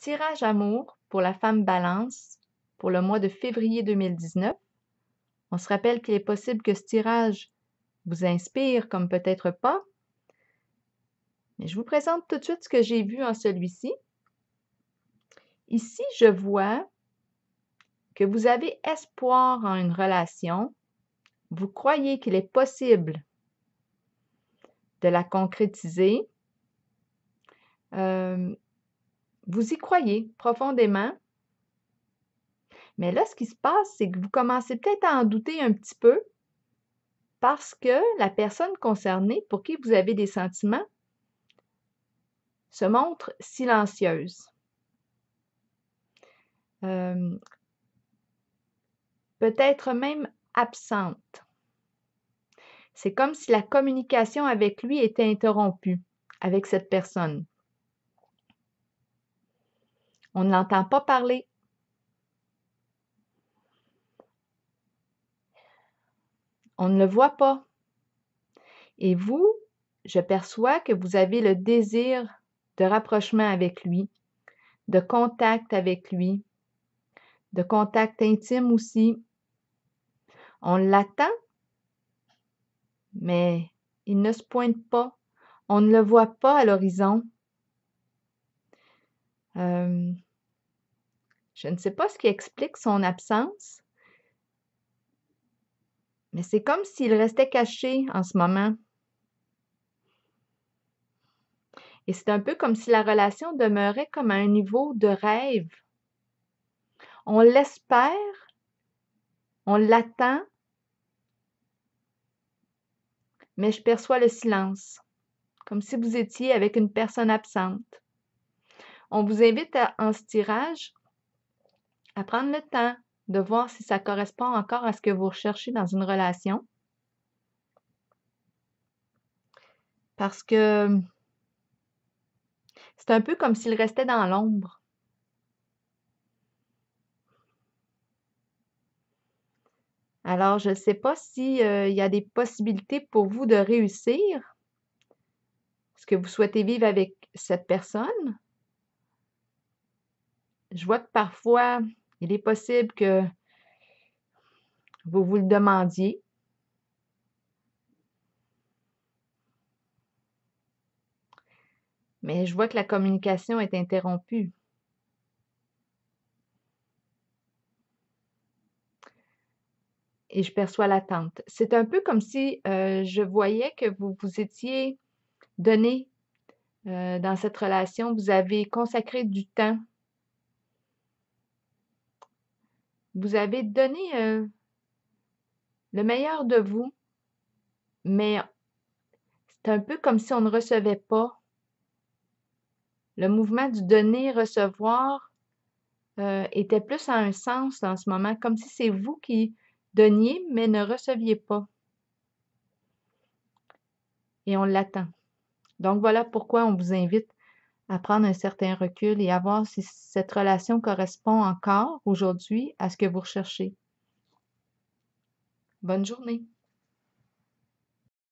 Tirage amour pour la femme balance pour le mois de février 2019. On se rappelle qu'il est possible que ce tirage vous inspire comme peut-être pas. Mais je vous présente tout de suite ce que j'ai vu en celui-ci. Ici, je vois que vous avez espoir en une relation. Vous croyez qu'il est possible de la concrétiser. Euh, vous y croyez profondément. Mais là, ce qui se passe, c'est que vous commencez peut-être à en douter un petit peu parce que la personne concernée pour qui vous avez des sentiments se montre silencieuse. peut-être même absente. C'est comme si la communication avec lui était interrompue, avec cette personne. On ne l'entend pas parler. On ne le voit pas. Et vous, je perçois que vous avez le désir de rapprochement avec lui, de contact avec lui, de contact intime aussi. On l'attend, mais il ne se pointe pas. On ne le voit pas à l'horizon. Je ne sais pas ce qui explique son absence, mais c'est comme s'il restait caché en ce moment. Et c'est un peu comme si la relation demeurait comme à un niveau de rêve. On l'espère, on l'attend, mais je perçois le silence, comme si vous étiez avec une personne absente. On vous invite à, en ce tirage à prendre le temps de voir si ça correspond encore à ce que vous recherchez dans une relation. Parce que c'est un peu comme s'il restait dans l'ombre. Alors, je ne sais pas s'il euh, y a des possibilités pour vous de réussir ce que vous souhaitez vivre avec cette personne. Je vois que parfois, il est possible que vous vous le demandiez. Mais je vois que la communication est interrompue. Et je perçois l'attente. C'est un peu comme si euh, je voyais que vous vous étiez donné euh, dans cette relation. Vous avez consacré du temps vous avez donné euh, le meilleur de vous, mais c'est un peu comme si on ne recevait pas. Le mouvement du donner-recevoir euh, était plus à un sens en ce moment, comme si c'est vous qui donniez, mais ne receviez pas. Et on l'attend. Donc voilà pourquoi on vous invite à prendre un certain recul et à voir si cette relation correspond encore aujourd'hui à ce que vous recherchez. Bonne journée.